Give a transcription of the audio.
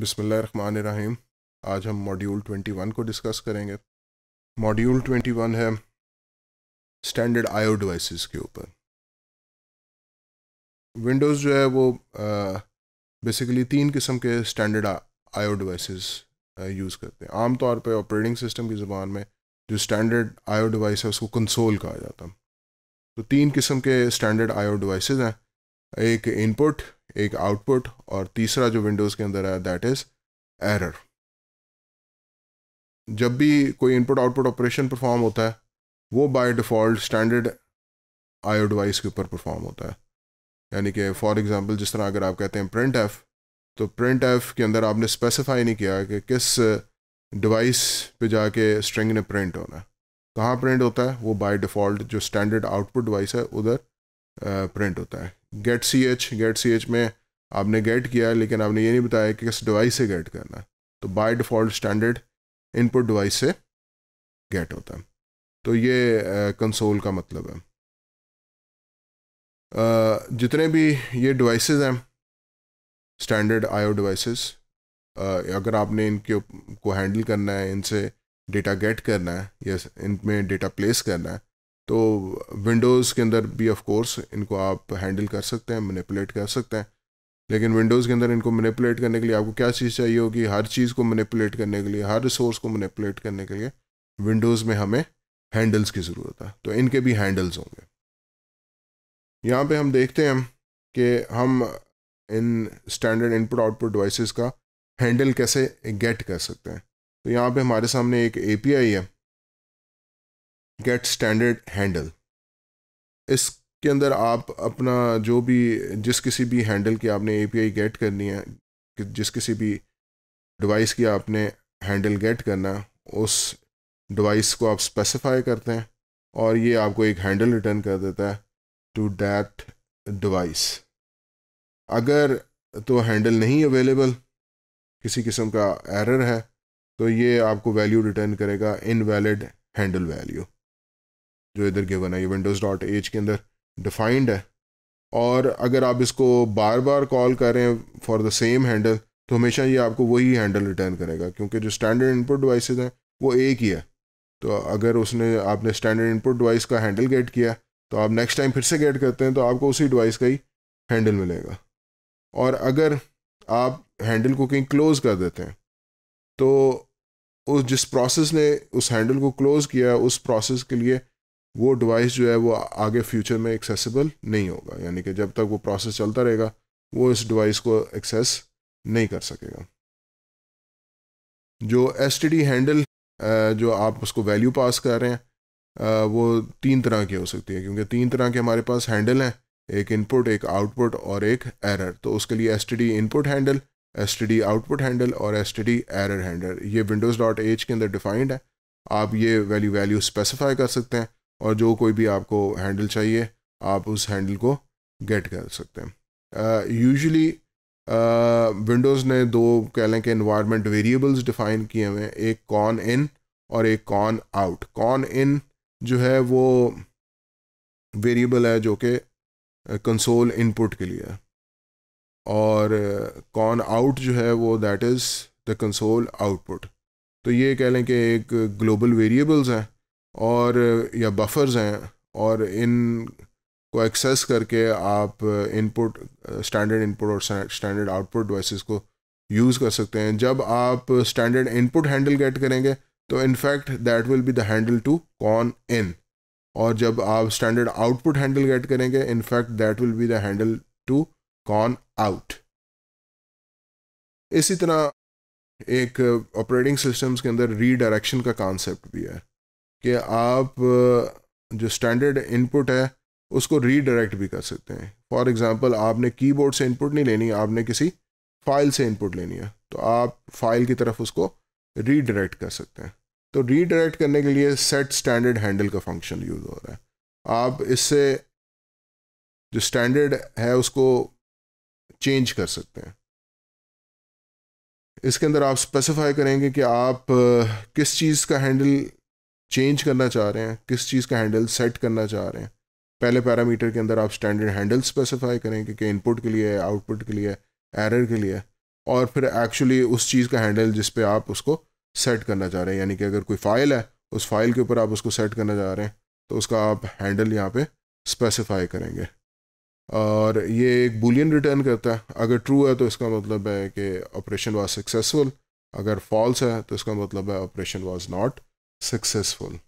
बिसमीम आज हम मॉड्यूल 21 को डिस्कस करेंगे मॉड्यूल 21 है स्टैंडर्ड आईओ डिवाइसेस के ऊपर विंडोज़ जो है वो बेसिकली तीन किस्म के स्टैंडर्ड आईओ डिवाइसेस यूज़ करते हैं आमतौर पे ऑपरेटिंग सिस्टम की ज़बान में जो स्टैंडर्ड आईओ डिवाइस है उसको कंसोल कहा जाता है तो तीन किस्म के स्टैंडर्ड आईओ डिवाइसेस हैं एक इनपुट एक आउटपुट और तीसरा जो विंडोज़ के अंदर है दैट इज़ एरर जब भी कोई इनपुट आउटपुट ऑपरेशन परफॉर्म होता है वो by default standard IO device के ऊपर परफॉर्म होता है यानी कि फॉर एग्जांपल जिस तरह अगर आप कहते हैं प्रिंट एफ तो प्रिंट एफ के अंदर आपने स्पेसिफाई नहीं किया कि किस डिवाइस पे जाके स्ट्रिंग ने प्रिंट होना है कहाँ प्रिंट होता है वो बाय डिफ़ॉल्ट जो स्टैंडर्ड आउटपुट डिवाइस है उधर प्रिंट होता है get C H get C H में आपने गेट किया लेकिन आपने ये नहीं बताया कि किस डिवाइस से गेट करना है तो by default standard input device से गेट होता है तो ये कंसोल का मतलब है Uh, जितने भी ये डिवाइसेस हैं स्टैंडर्ड आईओ डिवाइसेस अगर आपने इनके को हैंडल करना है इनसे डेटा गेट करना है या इनमें डेटा प्लेस करना है तो विंडोज़ के अंदर भी ऑफ कोर्स इनको आप हैंडल कर सकते हैं मैनिपुलेट कर सकते हैं लेकिन विंडोज़ के अंदर इनको मैनिपुलेट करने के लिए आपको क्या चीज़ चाहिए होगी हर चीज़ को मैनिपुलेट करने के लिए हर रिसोर्स को मैनिपुलेट करने के लिए विंडोज़ में हमें हैंडल्स की ज़रूरत है तो इनके भी हैंडल्स होंगे यहाँ पे हम देखते हैं कि हम इन स्टैंडर्ड इनपुट आउटपुट डिवाइसेस का हैंडल कैसे गेट कर सकते हैं तो यहाँ पे हमारे सामने एक एपीआई है गेट स्टैंडर्ड हैंडल इसके अंदर आप अपना जो भी जिस किसी भी हैंडल की आपने एपीआई गेट करनी है जिस किसी भी डिवाइस की आपने हैंडल गेट करना उस डिवाइस को आप स्पेसिफाई करते हैं और ये आपको एक हैंडल रिटर्न कर देता है टू डैट डिवाइस अगर तो हैंडल नहीं अवेलेबल किसी किस्म का एरर है तो ये आपको वैल्यू रिटर्न करेगा इनवैलिड हैंडल वैल्यू जो इधर गिवन है ये विंडोज़ डॉट एच के अंदर डिफाइंड है और अगर आप इसको बार बार कॉल करें फॉर द सेम हैंडल तो हमेशा ये आपको वही हैंडल रिटर्न करेगा क्योंकि जो स्टैंडर्ड इनपुट डिवाइस हैं वो एक ही है तो अगर उसने आपने स्टैंडर्ड इनपुट डिवाइस का हैंडल गेट किया तो आप नेक्स्ट टाइम फिर से गेट करते हैं तो आपको उसी डिवाइस का ही हैंडल मिलेगा और अगर आप हैंडल को कहीं क्लोज़ कर देते हैं तो उस जिस प्रोसेस ने उस हैंडल को क्लोज़ किया उस प्रोसेस के लिए वो डिवाइस जो है वो आगे फ्यूचर में एक्सेसिबल नहीं होगा यानी कि जब तक वो प्रोसेस चलता रहेगा वो इस डिवाइस को एक्सेस नहीं कर सकेगा जो एस हैंडल जो आप उसको वैल्यू पास कर रहे हैं वो तीन तरह की हो सकती है क्योंकि तीन तरह के हमारे पास हैंडल हैं एक इनपुट एक आउटपुट और एक एरर तो उसके लिए S input handle S output handle और एस एरर हैंडल ये विंडोज़ डॉट एच के अंदर डिफाइंड है आप ये वैल्यू वैल्यू स्पेसिफाई कर सकते हैं और जो कोई भी आपको हैंडल चाहिए आप उस हैंडल को गेट कर सकते हैं यूजली uh, विंडोज़ uh, ने दो कह लें कि इन्वायरमेंट वेरिएबल्स डिफाइन किए हुए हैं एक कॉन इन और एक कॉन आउट कॉन इन जो है वो वेरिएबल है जो कि कंसोल uh, इनपुट के लिए और कॉन आउट जो है वो that is the console output तो ये कह लें कि एक ग्लोबल वेरिएबल्स हैं और या बफर्स हैं और इन को एक्सेस करके आप इनपुट स्टैंडर्ड इनपुट और स्टैंडर्ड आउटपुट डिवाइसेस को यूज़ कर सकते हैं जब आप स्टैंडर्ड इनपुट हैंडल गेट करेंगे तो in fact that will be the handle to con in और जब आप स्टैंडर्ड आउटपुट हैंडल गेट करेंगे in fact that will be the handle to con out इसी तरह एक ऑपरेटिंग सिस्टम्स के अंदर रीडायरेक्शन का कॉन्सेप्ट भी है कि आप जो स्टैंडर्ड इनपुट है उसको रीडायरेक्ट भी कर सकते हैं फॉर एग्ज़ाम्पल आपने कीबोर्ड से इनपुट नहीं लेनी आपने किसी फाइल से इनपुट लेनी है तो आप फाइल की तरफ उसको रीडायरेक्ट कर सकते हैं तो रीडायरेक्ट करने के लिए सेट स्टैंडर्ड हैंडल का फंक्शन यूज़ हो रहा है आप इससे जो स्टैंडर्ड है उसको चेंज कर सकते हैं इसके अंदर आप स्पेसिफाई करेंगे कि आप किस चीज़ का हैंडल चेंज करना चाह रहे हैं किस चीज़ का हैंडल सेट करना चाह रहे हैं पहले पैरामीटर के अंदर आप स्टैंडर्ड हैंडल स्पेसिफाई करें कि, इनपुट के लिए आउटपुट के लिए एरर के लिए और फिर एक्चुअली उस चीज़ का हैंडल जिस पे आप उसको सेट करना चाह रहे हैं यानी कि अगर कोई फाइल है उस फाइल के ऊपर आप उसको सेट करना चाह रहे हैं तो उसका आप हैंडल यहाँ पे स्पेसिफाई करेंगे और ये एक बुलियन रिटर्न करता है अगर ट्रू है तो इसका मतलब है कि ऑपरेशन वाज सक्सेसफुल अगर फॉल्स है तो इसका मतलब है ऑपरेशन वाज नॉट successful